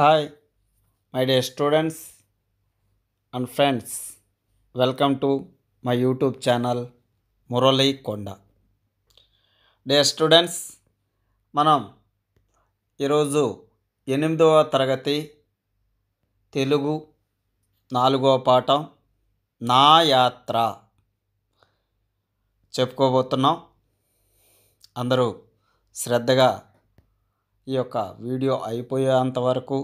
hi my dear students and friends welcome to my YouTube channel Murali Konda dear students మనం ఈరోజు ఎనిమిదవ తరగతి తెలుగు నాలుగవ పాఠం నా యాత్ర చెప్పుకోబోతున్నాం అందరూ శ్రద్ధగా ఈ యొక్క వీడియో అయిపోయేంత వరకు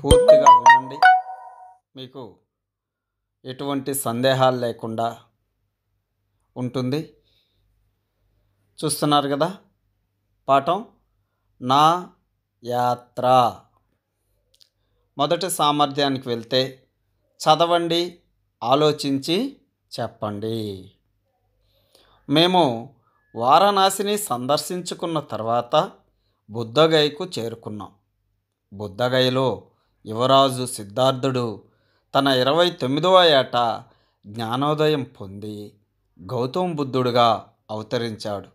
పూర్తిగా వినండి మీకు ఎటువంటి సందేహాలు లేకుండా ఉంటుంది చూస్తున్నారు కదా పాఠం నా యాత్ర మొదటి సామర్థ్యానికి వెళ్తే చదవండి ఆలోచించి చెప్పండి మేము వారణాసిని సందర్శించుకున్న తర్వాత బుద్ధగయకు చేరుకున్నాం బుద్ధగయలో యువరాజు సిద్ధార్థుడు తన ఇరవై తొమ్మిదవ ఏట జ్ఞానోదయం పొంది గౌతమ బుద్ధుడుగా అవతరించాడు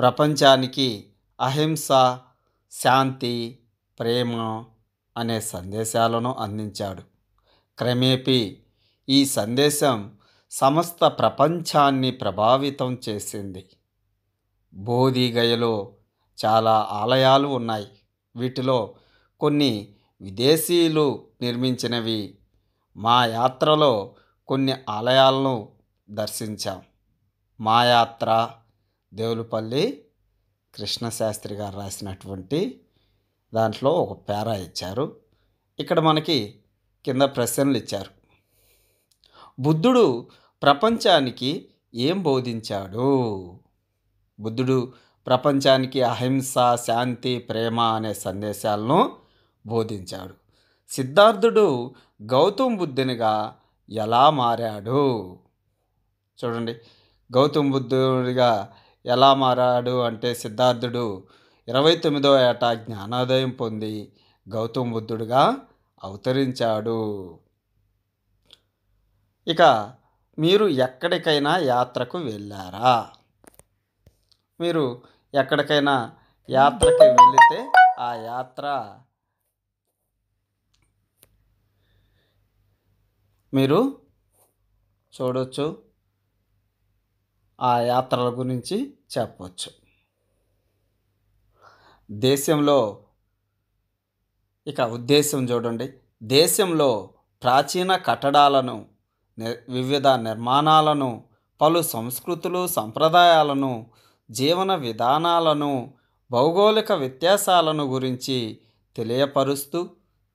ప్రపంచానికి అహింస శాంతి ప్రేమ అనే సందేశాలను అందించాడు క్రమేపీ ఈ సందేశం సమస్త ప్రపంచాన్ని ప్రభావితం చేసింది బోధిగయలో గయలో చాలా ఆలయాలు ఉన్నాయి వీటిలో కొన్ని విదేశీయులు నిర్మించినవి మా యాత్రలో కొన్ని ఆలయాలను దర్శించాం మా యాత్ర దేవులపల్లి కృష్ణశాస్త్రి గారు రాసినటువంటి దాంట్లో ఒక పేరా ఇచ్చారు ఇక్కడ మనకి కింద ప్రశ్నలు ఇచ్చారు బుద్ధుడు ప్రపంచానికి ఏం బోధించాడు బుద్ధుడు ప్రపంచానికి అహింస శాంతి ప్రేమ అనే సందేశాలను బోధించాడు సిద్ధార్థుడు గౌతమ్ బుద్ధునిగా ఎలా మారాడు చూడండి గౌతమ్ బుద్ధుడిగా ఎలా మారాడు అంటే సిద్ధార్థుడు ఇరవై తొమ్మిదో ఏటా జ్ఞానోదయం పొంది గౌతమ్ బుద్ధుడుగా అవతరించాడు ఇక మీరు ఎక్కడికైనా యాత్రకు వెళ్ళారా మీరు ఎక్కడికైనా యాత్రకి వెళితే ఆ యాత్ర మీరు చూడవచ్చు ఆ యాత్రల గురించి చెప్పవచ్చు దేశంలో ఇక ఉద్దేశం చూడండి దేశంలో ప్రాచీన కట్టడాలను వివిధ నిర్మాణాలను పలు సంస్కృతులు సంప్రదాయాలను జీవన విధానాలను భౌగోళిక వ్యత్యాసాలను గురించి తెలియపరుస్తూ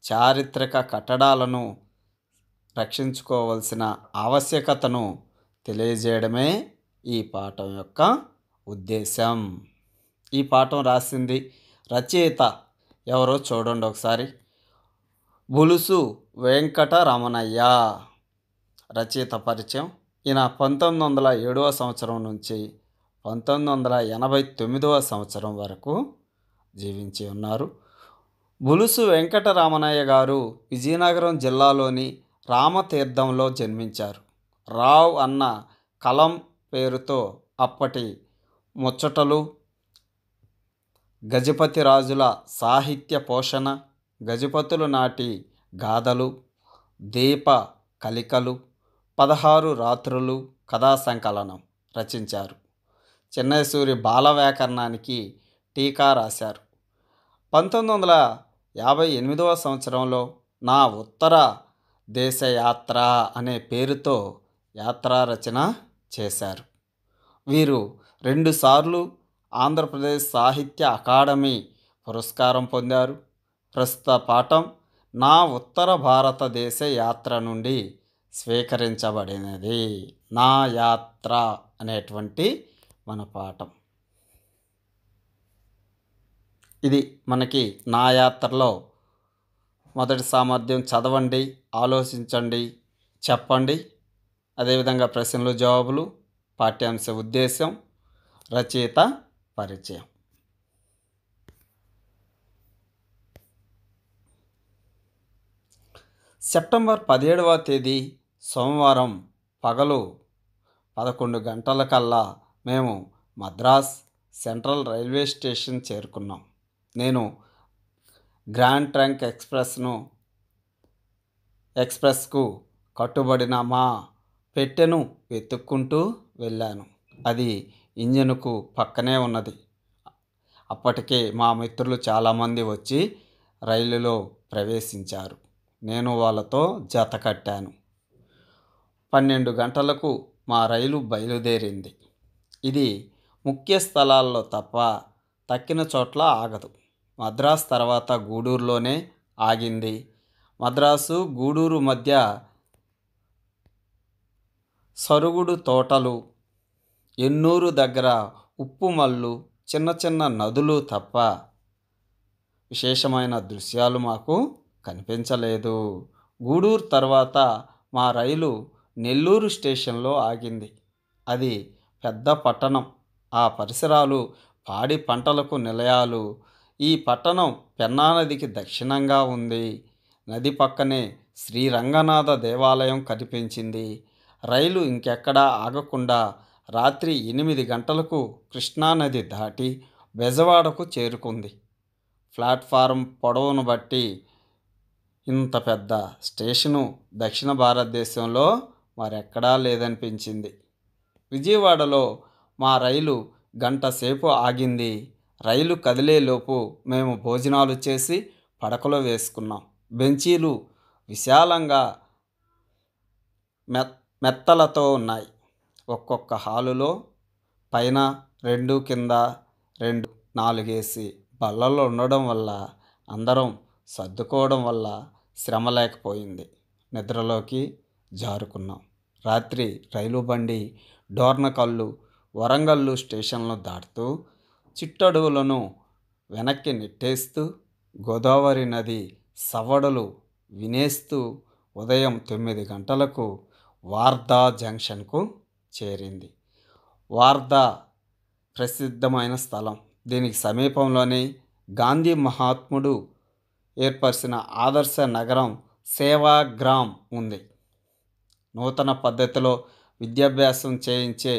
చారిత్రక కట్టడాలను రక్షించుకోవలసిన ఆవశ్యకతను తెలియజేయడమే ఈ పాఠం యొక్క ఉద్దేశం ఈ పాఠం రాసింది రచయిత ఎవరో చూడండి ఒకసారి బులుసు వెంకట రమణయ్య రచయిత పరిచయం ఈయన పంతొమ్మిది వందల ఏడవ సంవత్సరం నుంచి పంతొమ్మిది వందల ఎనభై తొమ్మిదవ సంవత్సరం వరకు జీవించి ఉన్నారు బులుసు వెంకటరామనయ్య గారు విజయనగరం జిల్లాలోని రామతీర్థంలో జన్మించారు రావ్ అన్న కలం పేరుతో అప్పటి ముచ్చటలు గజపతి రాజుల సాహిత్య పోషణ గజపతులు నాటి గాథలు దీప కలికలు పదహారు రాత్రులు కథా సంకలనం రచించారు చిన్నసూరి బాల వ్యాకరణానికి టీకా రాశారు పంతొమ్మిది వందల యాభై ఎనిమిదవ సంవత్సరంలో నా ఉత్తర దేశయాత్ర అనే పేరుతో యాత్రారచన చేశారు వీరు రెండుసార్లు ఆంధ్రప్రదేశ్ సాహిత్య అకాడమీ పురస్కారం పొందారు ప్రస్తుత పాఠం నా ఉత్తర భారతదేశ యాత్ర నుండి స్వీకరించబడినది నా యాత్ర అనేటువంటి మన పాఠం ఇది మనకి నా యాత్రలో మొదటి సామర్థ్యం చదవండి ఆలోచించండి చెప్పండి అదేవిధంగా ప్రశ్నలు జవాబులు పాఠ్యాంశ ఉద్దేశం రచయిత పరిచయం సెప్టెంబర్ పదిహేడవ తేదీ సోమవారం పగలు పదకొండు గంటలకల్లా మేము మద్రాస్ సెంట్రల్ రైల్వే స్టేషన్ చేరుకున్నాం నేను గ్రాండ్ ట్రంక్ ఎక్స్ప్రెస్ను ఎక్స్ప్రెస్కు కట్టుబడిన మా పెట్టెను వెతుక్కుంటూ వెళ్ళాను అది ఇంజనుకు పక్కనే ఉన్నది అప్పటికే మా మిత్రులు చాలామంది వచ్చి రైలులో ప్రవేశించారు నేను వాళ్ళతో జత కట్టాను పన్నెండు గంటలకు మా రైలు బయలుదేరింది ఇది ముఖ్య స్థలాల్లో తప్ప తక్కిన చోట్ల ఆగదు మద్రాస్ తర్వాత గూడూరులోనే ఆగింది మద్రాసు గూడూరు మధ్య సరుగుడు తోటలు ఎన్నూరు దగ్గర ఉప్పు మల్లు చిన్న చిన్న నదులు తప్ప విశేషమైన దృశ్యాలు మాకు కనిపించలేదు గూడూరు తర్వాత మా రైలు నెల్లూరు స్టేషన్లో ఆగింది అది పెద్ద పట్టణం ఆ పరిసరాలు పాడి పంటలకు నిలయాలు ఈ పట్టణం పెన్నా నదికి దక్షిణంగా ఉంది నది పక్కనే శ్రీ రంగనాథ దేవాలయం కనిపించింది రైలు ఇంకెక్కడా ఆగకుండా రాత్రి ఎనిమిది గంటలకు కృష్ణానది దాటి బెజవాడకు చేరుకుంది ప్లాట్ఫారం పొడవును బట్టి ఇంత పెద్ద స్టేషను దక్షిణ భారతదేశంలో మరెక్కడా లేదనిపించింది విజయవాడలో మా రైలు గంట సేపు ఆగింది రైలు కదిలేలోపు మేము భోజనాలు చేసి పడకలో వేసుకున్నాం బెంచీలు విశాలంగా మెత్తలతో ఉన్నాయి ఒక్కొక్క హాలులో పైన రెండు కింద రెండు నాలుగేసి బల్లలో ఉండడం వల్ల అందరం సర్దుకోవడం వల్ల శ్రమ లేకపోయింది నిద్రలోకి జారుకున్నాం రాత్రి రైలు బండి డోర్నకల్లు వరంగల్లు స్టేషన్లు దాటుతూ చిట్టడువులను వెనక్కి నెట్టేస్తూ గోదావరి నది సవ్వడలు వినేస్తూ ఉదయం తొమ్మిది గంటలకు వార్దా జంక్షన్కు చేరింది వార్దా ప్రసిద్ధమైన స్థలం దీనికి సమీపంలోనే గాంధీ మహాత్ముడు ఏర్పరిచిన ఆదర్శ నగరం సేవాగ్రామ్ ఉంది నూతన పద్ధతిలో విద్యాభ్యాసం చేయించే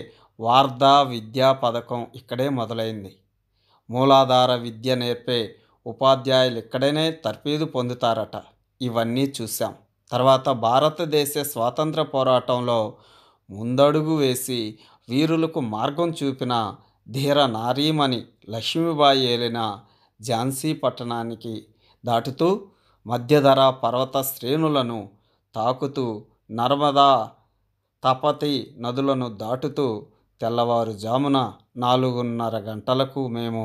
వార్ధా విద్యా పథకం ఇక్కడే మొదలైంది మూలాధార విద్య నేర్పే ఉపాధ్యాయులు ఇక్కడనే తర్పీదు పొందుతారట ఇవన్నీ చూశాం తర్వాత భారతదేశ స్వాతంత్ర పోరాటంలో ముందడుగు వేసి వీరులకు మార్గం చూపిన ధీర నారీమణి లక్ష్మీబాయి ఏలిన ఝాన్సీ పట్టణానికి దాటుతూ మధ్యధర పర్వత శ్రేణులను తాకుతూ నర్మదా తపతి నదులను దాటుతూ తెల్లవారుజామున నాలుగున్నర గంటలకు మేము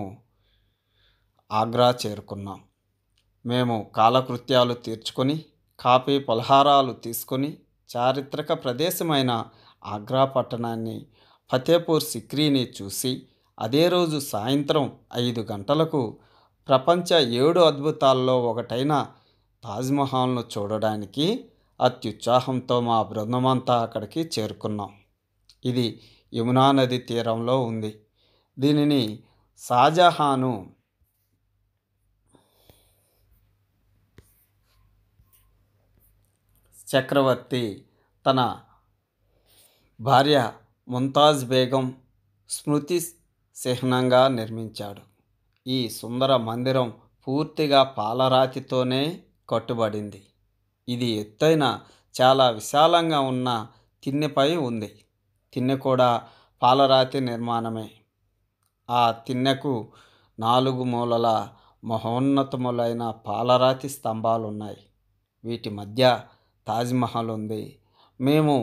ఆగ్రా చేరుకున్నాం మేము కాలకృత్యాలు తీర్చుకొని కాపీ పలహారాలు తీసుకొని చారిత్రక ప్రదేశమైన ఆగ్రా పట్టణాన్ని ఫతేపూర్ సిక్రీని చూసి అదే రోజు సాయంత్రం ఐదు గంటలకు ప్రపంచ ఏడు అద్భుతాల్లో ఒకటైన తాజ్మహల్ను చూడడానికి అత్యుత్సాహంతో మా బృందమంతా అక్కడికి చేరుకున్నాం ఇది యమునా నది తీరంలో ఉంది దీనిని షాజహాను చక్రవర్తి తన భార్య ముంతాజ్ బేగం స్మృతి చిహ్నంగా నిర్మించాడు ఈ సుందర మందిరం పూర్తిగా పాలరాతితోనే కట్టుబడింది ఇది ఎత్తైన చాలా విశాలంగా ఉన్న తిన్నెపై ఉంది తిన్నె కూడా పాలరాతి నిర్మాణమే ఆ తిన్నెకు నాలుగు మూలల మహోన్నతములైన పాలరాతి స్తంభాలు ఉన్నాయి వీటి మధ్య తాజ్మహల్ ఉంది మేము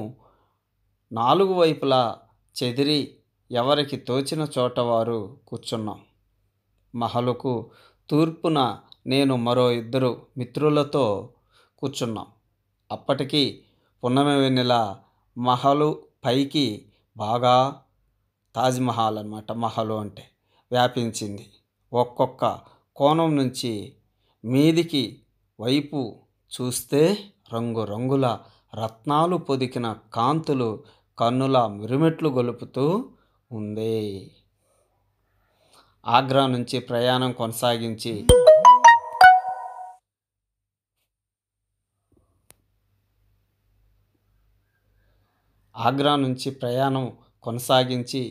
నాలుగు వైపులా చెదిరి ఎవరికి తోచిన చోట వారు కూర్చున్నాం మహలుకు తూర్పున నేను మరో ఇద్దరు మిత్రులతో కూర్చున్నాం అప్పటికి పున్నమి వెన్నెల మహలు పైకి బాగా తాజ్మహల్ అనమాట మహలు అంటే వ్యాపించింది ఒక్కొక్క కోణం నుంచి మీదికి వైపు చూస్తే రంగురంగుల రత్నాలు పొదికిన కాంతులు కన్నుల మిరుమెట్లు గొలుపుతూ ఉంది ఆగ్రా నుంచి ప్రయాణం కొనసాగించి ఆగ్రా నుంచి ప్రయాణం కొనసాగించి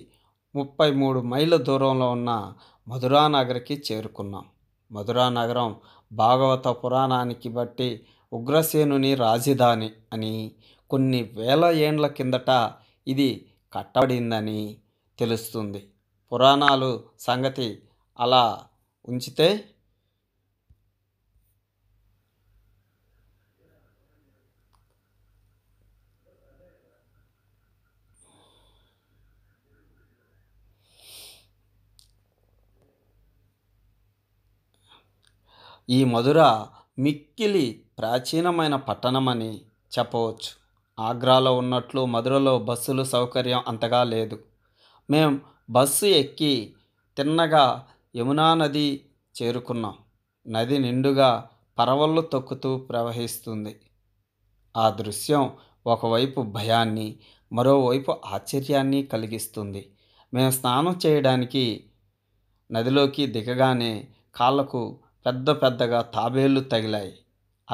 ముప్పై మూడు మైళ్ళ దూరంలో ఉన్న మధురా నగర్కి చేరుకున్నాం మధురా నగరం భాగవత పురాణానికి బట్టి ఉగ్రసేనుని రాజధాని అని కొన్ని వేల ఏండ్ల కిందట ఇది కట్టబడిందని తెలుస్తుంది పురాణాలు సంగతి అలా ఉంచితే ఈ మధుర మిక్కిలి ప్రాచీనమైన పట్టణమని చెప్పవచ్చు ఆగ్రాలో ఉన్నట్లు మధురలో బస్సులు సౌకర్యం అంతగా లేదు మేము బస్సు ఎక్కి తిన్నగా యమునా నది చేరుకున్నాం నది నిండుగా పరవళ్ళు తొక్కుతూ ప్రవహిస్తుంది ఆ దృశ్యం ఒకవైపు భయాన్ని మరోవైపు ఆశ్చర్యాన్ని కలిగిస్తుంది మేము స్నానం చేయడానికి నదిలోకి దిగగానే కాళ్ళకు పెద్ద పెద్దగా తాబేళ్లు తగిలాయి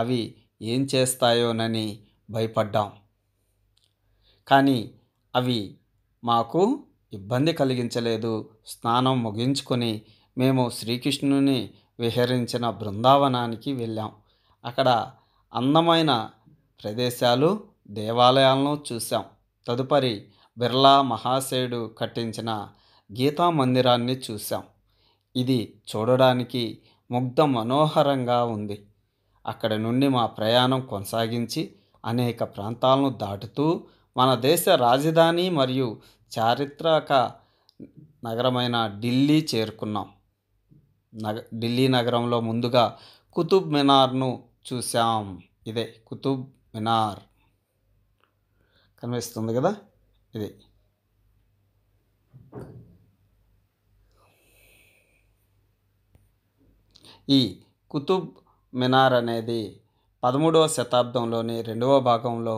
అవి ఏం చేస్తాయోనని భయపడ్డాం కానీ అవి మాకు ఇబ్బంది కలిగించలేదు స్నానం ముగించుకొని మేము శ్రీకృష్ణుని విహరించిన బృందావనానికి వెళ్ళాం అక్కడ అందమైన ప్రదేశాలు దేవాలయాలను చూసాం తదుపరి బిర్లా మహాశయుడు కట్టించిన గీతా మందిరాన్ని చూసాం ఇది చూడడానికి ముగ్ధ మనోహరంగా ఉంది అక్కడి నుండి మా ప్రయాణం కొనసాగించి అనేక ప్రాంతాలను దాటుతూ మన దేశ రాజధాని మరియు చారిత్రక నగరమైన ఢిల్లీ చేరుకున్నాం నగ ఢిల్లీ నగరంలో ముందుగా కుతుబ్ మినార్ను చూసాం ఇదే కుతుబ్ మినార్ కనిపిస్తుంది కదా ఇది ఈ కుతుబ్ మినార్ అనేది పదమూడవ శతాబ్దంలోని రెండవ భాగంలో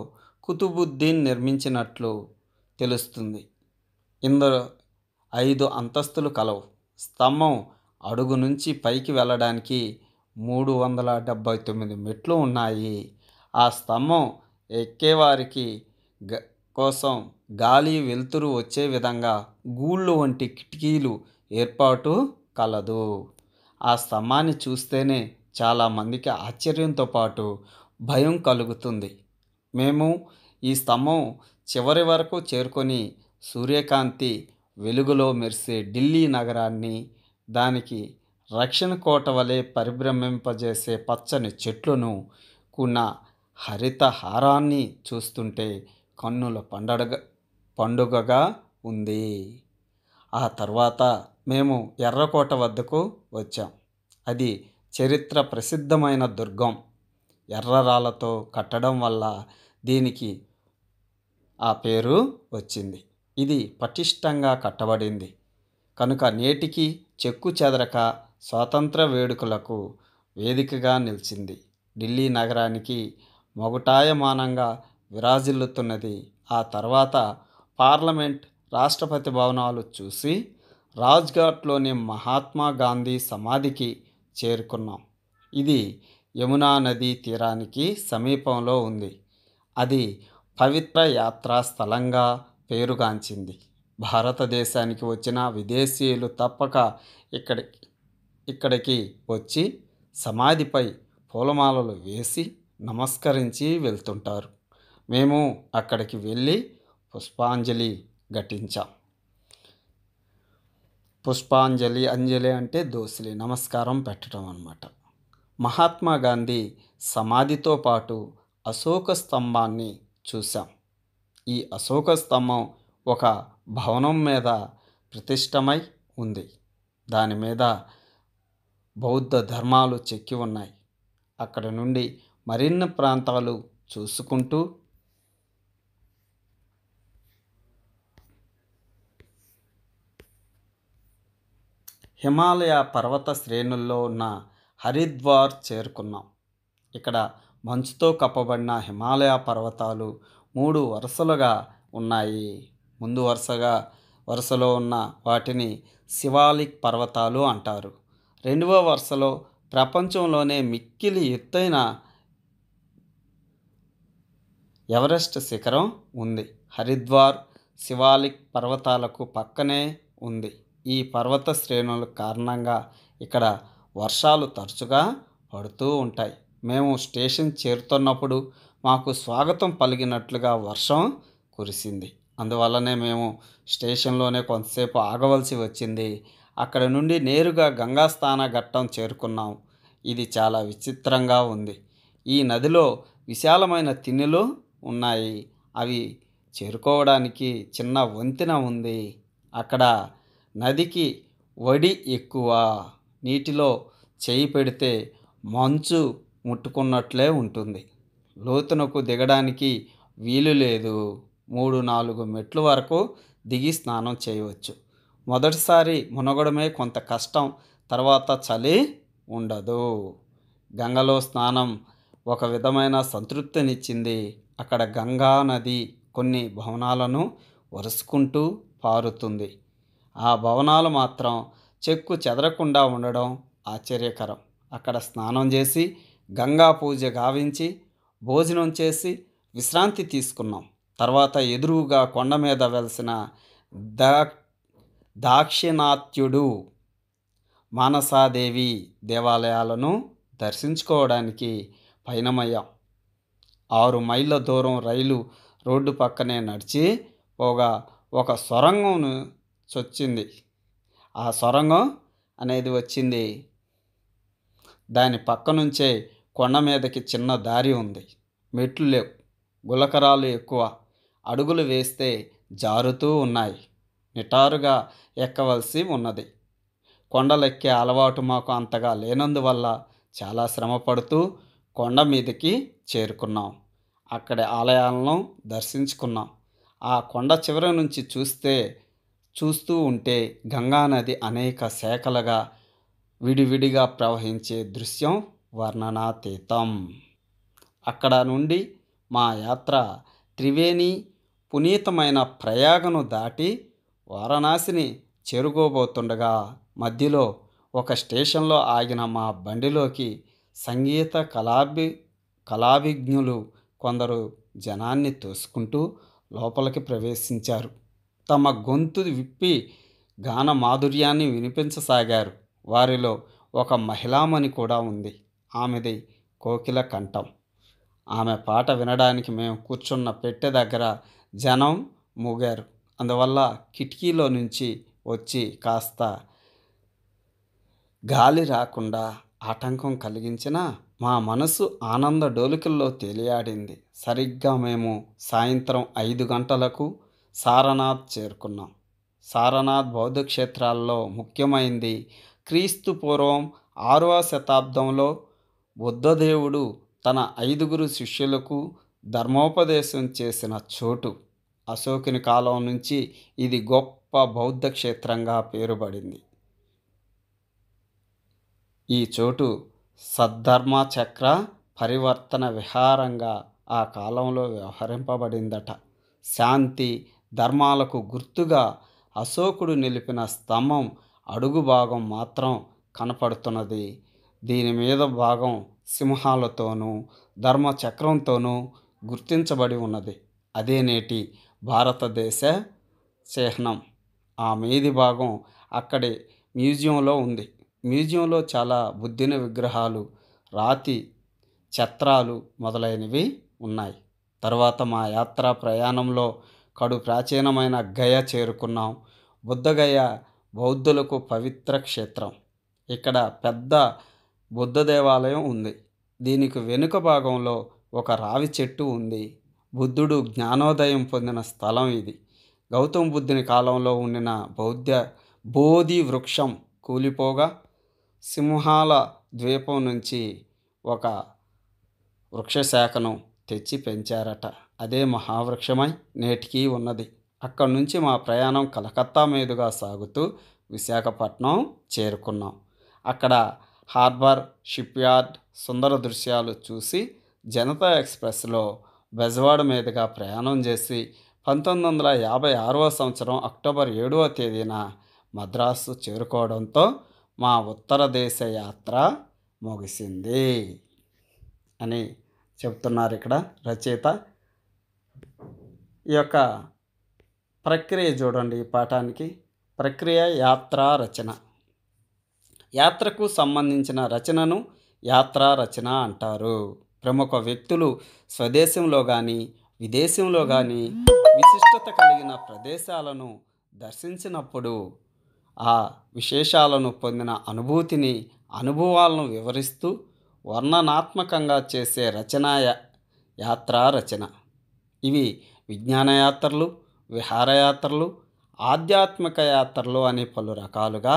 కుతుబుద్దీన్ నిర్మించినట్లు తెలుస్తుంది ఇందులో ఐదు అంతస్తులు కలవు స్తంభం అడుగు నుంచి పైకి వెళ్ళడానికి మూడు వందల డెబ్భై తొమ్మిది మెట్లు ఉన్నాయి ఆ స్తంభం ఎక్కేవారికి గ కోసం గాలి వెలుతురు వచ్చే విధంగా గూళ్ళు వంటి కిటికీలు ఏర్పాటు కలదు ఆ స్తంభాన్ని చూస్తేనే చాలామందికి ఆశ్చర్యంతో పాటు భయం కలుగుతుంది మేము ఈ స్తంభం చివరి వరకు చేరుకొని సూర్యకాంతి వెలుగులో మెరిసే ఢిల్లీ నగరాన్ని దానికి రక్షణ కోట వలె పరిభ్రమింపజేసే పచ్చని చెట్లను కూడిన హరితహారాన్ని చూస్తుంటే కన్నుల పండగ పండుగగా ఉంది ఆ తర్వాత మేము ఎర్రకోట వద్దకు వచ్చాం అది చరిత్ర ప్రసిద్ధమైన దుర్గం ఎర్ర రాళ్ళతో కట్టడం వల్ల దీనికి ఆ పేరు వచ్చింది ఇది పటిష్టంగా కట్టబడింది కనుక నేటికి చెక్కు చెదరక స్వాతంత్ర వేడుకలకు వేదికగా నిలిచింది ఢిల్లీ నగరానికి మొగటాయమానంగా విరాజిల్లుతున్నది ఆ తర్వాత పార్లమెంట్ రాష్ట్రపతి భవనాలు చూసి రాజ్ఘాట్లోని మహాత్మా గాంధీ సమాధికి చేరుకున్నాం ఇది యమునా నదీ తీరానికి సమీపంలో ఉంది అది పవిత్ర యాత్రా స్థలంగా పేరుగాంచింది భారతదేశానికి వచ్చిన విదేశీయులు తప్పక ఇక్కడికి ఇక్కడికి వచ్చి సమాధిపై పూలమాలలు వేసి నమస్కరించి వెళ్తుంటారు మేము అక్కడికి వెళ్ళి పుష్పాంజలి ఘటించాం పుష్పాంజలి అంజలి అంటే దోసిలి నమస్కారం పెట్టడం అన్నమాట మహాత్మా గాంధీ సమాధితో పాటు అశోక స్తంభాన్ని చూసాం ఈ అశోక స్తంభం ఒక భవనం మీద ప్రతిష్టమై ఉంది దాని మీద బౌద్ధ ధర్మాలు చెక్కి ఉన్నాయి అక్కడ నుండి మరిన్ని ప్రాంతాలు చూసుకుంటూ హిమాలయ పర్వత శ్రేణుల్లో ఉన్న హరిద్వార్ చేరుకున్నాం ఇక్కడ మంచుతో కప్పబడిన హిమాలయ పర్వతాలు మూడు వరుసలుగా ఉన్నాయి ముందు వరుసగా వరుసలో ఉన్న వాటిని శివాలిక్ పర్వతాలు అంటారు రెండవ వరుసలో ప్రపంచంలోనే మిక్కిలి ఎత్తైన ఎవరెస్ట్ శిఖరం ఉంది హరిద్వార్ శివాలిక్ పర్వతాలకు పక్కనే ఉంది ఈ పర్వత శ్రేణుల కారణంగా ఇక్కడ వర్షాలు తరచుగా పడుతూ ఉంటాయి మేము స్టేషన్ చేరుతున్నప్పుడు మాకు స్వాగతం పలికినట్లుగా వర్షం కురిసింది అందువల్లనే మేము స్టేషన్లోనే కొంతసేపు ఆగవలసి వచ్చింది అక్కడ నుండి నేరుగా గంగాస్థాన ఘట్టం చేరుకున్నాం ఇది చాలా విచిత్రంగా ఉంది ఈ నదిలో విశాలమైన తిన్నెలు ఉన్నాయి అవి చేరుకోవడానికి చిన్న వంతెన ఉంది అక్కడ నదికి వడి ఎక్కువ నీటిలో చేయి పెడితే మంచు ముట్టుకున్నట్లే ఉంటుంది లోతునకు దిగడానికి వీలు లేదు మూడు నాలుగు మెట్లు వరకు దిగి స్నానం చేయవచ్చు మొదటిసారి మునగడమే కొంత కష్టం తర్వాత చలి ఉండదు గంగలో స్నానం ఒక విధమైన సంతృప్తినిచ్చింది అక్కడ గంగా నది కొన్ని భవనాలను వరుసుకుంటూ పారుతుంది ఆ భవనాలు మాత్రం చెక్కు చెదరకుండా ఉండడం ఆశ్చర్యకరం అక్కడ స్నానం చేసి గంగా పూజ గావించి భోజనం చేసి విశ్రాంతి తీసుకున్నాం తర్వాత ఎదురుగా కొండ మీద వెలిసిన దా దాక్షిణాత్యుడు మానసాదేవి దేవాలయాలను దర్శించుకోవడానికి పయనమయ్యాం ఆరు మైళ్ళ దూరం రైలు రోడ్డు పక్కనే నడిచి పోగా ఒక సొరంగం చొచ్చింది ఆ సొరంగం అనేది వచ్చింది దాని పక్క నుంచే కొండ మీదకి చిన్న దారి ఉంది మెట్లు లేవు గులకరాలు ఎక్కువ అడుగులు వేస్తే జారుతూ ఉన్నాయి నిటారుగా ఎక్కవలసి ఉన్నది కొండలెక్కే అలవాటు మాకు అంతగా లేనందువల్ల చాలా శ్రమ పడుతూ కొండ మీదకి చేరుకున్నాం అక్కడి ఆలయాలను దర్శించుకున్నాం ఆ కొండ చివరి నుంచి చూస్తే చూస్తూ ఉంటే గంగానది అనేక శాఖలుగా విడివిడిగా ప్రవహించే దృశ్యం వర్ణనాతీతం అక్కడ నుండి మా యాత్ర త్రివేణి పునీతమైన ప్రయాగను దాటి వారణాసిని చేరుకోబోతుండగా మధ్యలో ఒక స్టేషన్లో ఆగిన మా బండిలోకి సంగీత కళాభి కళాభిజ్ఞులు కొందరు జనాన్ని తోసుకుంటూ లోపలికి ప్రవేశించారు తమ గొంతు విప్పి గాన మాధుర్యాన్ని వినిపించసాగారు వారిలో ఒక మహిళామణి కూడా ఉంది ఆమెది కోకిల కంఠం ఆమె పాట వినడానికి మేము కూర్చున్న పెట్టె దగ్గర జనం మూగారు అందువల్ల కిటికీలో నుంచి వచ్చి కాస్త గాలి రాకుండా ఆటంకం కలిగించిన మా మనసు ఆనంద డోలికల్లో తేలియాడింది సరిగ్గా మేము సాయంత్రం ఐదు గంటలకు సారనాథ్ చేరుకున్నాం సారనాథ్ బౌద్ధ క్షేత్రాల్లో ముఖ్యమైంది క్రీస్తు పూర్వం ఆరవ శతాబ్దంలో బుద్ధదేవుడు తన ఐదుగురు శిష్యులకు ధర్మోపదేశం చేసిన చోటు అశోకుని కాలం నుంచి ఇది గొప్ప బౌద్ధ క్షేత్రంగా పేరుపడింది ఈ చోటు సద్ధర్మ చక్ర పరివర్తన విహారంగా ఆ కాలంలో వ్యవహరింపబడిందట శాంతి ధర్మాలకు గుర్తుగా అశోకుడు నిలిపిన స్తంభం అడుగు భాగం మాత్రం కనపడుతున్నది దీని మీద భాగం సింహాలతోనూ ధర్మచక్రంతోనూ గుర్తించబడి ఉన్నది అదే నేటి భారతదేశ చిహ్నం ఆ మీది భాగం అక్కడి మ్యూజియంలో ఉంది మ్యూజియంలో చాలా బుద్ధిని విగ్రహాలు రాతి చత్రాలు మొదలైనవి ఉన్నాయి తర్వాత మా యాత్రా ప్రయాణంలో కడు ప్రాచీనమైన గయ చేరుకున్నాం బుద్ధగయ బౌద్ధులకు పవిత్ర క్షేత్రం ఇక్కడ పెద్ద బుద్ధ దేవాలయం ఉంది దీనికి వెనుక భాగంలో ఒక రావి చెట్టు ఉంది బుద్ధుడు జ్ఞానోదయం పొందిన స్థలం ఇది గౌతమ బుద్ధుని కాలంలో ఉండిన బౌద్ధ బోధి వృక్షం కూలిపోగా సింహాల ద్వీపం నుంచి ఒక వృక్షశాఖను తెచ్చి పెంచారట అదే మహావృక్షమై నేటికీ ఉన్నది అక్కడి నుంచి మా ప్రయాణం కలకత్తా మీదుగా సాగుతూ విశాఖపట్నం చేరుకున్నాం అక్కడ హార్బర్ షిప్ యార్డ్ సుందర దృశ్యాలు చూసి జనతా ఎక్స్ప్రెస్లో బెజవాడ మీదుగా ప్రయాణం చేసి పంతొమ్మిది వందల యాభై ఆరవ సంవత్సరం అక్టోబర్ ఏడవ తేదీన మద్రాసు చేరుకోవడంతో మా ఉత్తర దేశ యాత్ర ముగిసింది అని చెప్తున్నారు ఇక్కడ రచయిత ఈ యొక్క ప్రక్రియ చూడండి ఈ పాఠానికి ప్రక్రియ యాత్రా రచన యాత్రకు సంబంధించిన రచనను యాత్రా రచన అంటారు ప్రముఖ వ్యక్తులు స్వదేశంలో కానీ విదేశంలో కానీ విశిష్టత కలిగిన ప్రదేశాలను దర్శించినప్పుడు ఆ విశేషాలను పొందిన అనుభూతిని అనుభవాలను వివరిస్తూ వర్ణనాత్మకంగా చేసే రచన యాత్రా రచన ఇవి విజ్ఞానయాత్రలు విహారయాత్రలు ఆధ్యాత్మిక యాత్రలు అనే పలు రకాలుగా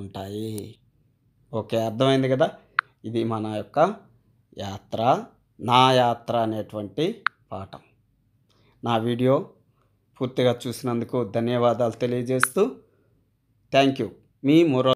ఉంటాయి ఓకే అర్థమైంది కదా ఇది మన యొక్క యాత్ర నా యాత్ర అనేటువంటి పాఠం నా వీడియో పూర్తిగా చూసినందుకు ధన్యవాదాలు తెలియజేస్తూ థ్యాంక్ యూ మీ మురో